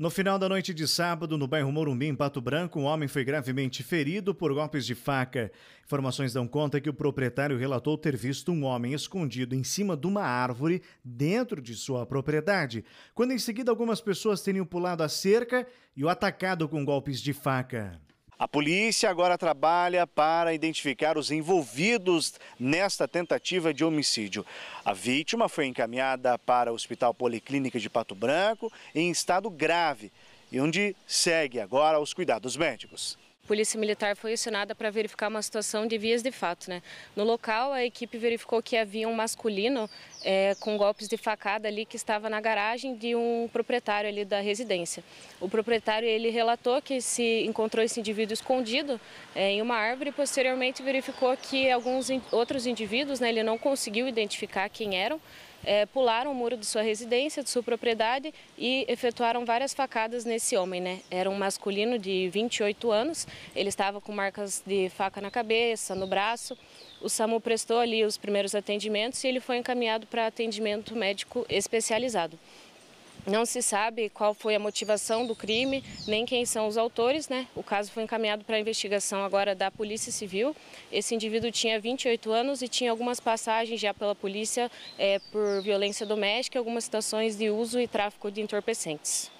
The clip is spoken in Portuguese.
No final da noite de sábado, no bairro Morumbi, em Pato Branco, um homem foi gravemente ferido por golpes de faca. Informações dão conta que o proprietário relatou ter visto um homem escondido em cima de uma árvore dentro de sua propriedade, quando em seguida algumas pessoas teriam pulado a cerca e o atacado com golpes de faca. A polícia agora trabalha para identificar os envolvidos nesta tentativa de homicídio. A vítima foi encaminhada para o Hospital Policlínica de Pato Branco em estado grave e onde segue agora os cuidados médicos. Polícia Militar foi acionada para verificar uma situação de vias de fato. Né? No local, a equipe verificou que havia um masculino é, com golpes de facada ali que estava na garagem de um proprietário ali da residência. O proprietário ele relatou que se encontrou esse indivíduo escondido é, em uma árvore e posteriormente verificou que alguns outros indivíduos, né, ele não conseguiu identificar quem eram, é, pularam o muro de sua residência, de sua propriedade e efetuaram várias facadas nesse homem. Né? Era um masculino de 28 anos, ele estava com marcas de faca na cabeça, no braço. O SAMU prestou ali os primeiros atendimentos e ele foi encaminhado para atendimento médico especializado. Não se sabe qual foi a motivação do crime, nem quem são os autores, né? O caso foi encaminhado para a investigação agora da Polícia Civil. Esse indivíduo tinha 28 anos e tinha algumas passagens já pela polícia é, por violência doméstica, algumas situações de uso e tráfico de entorpecentes.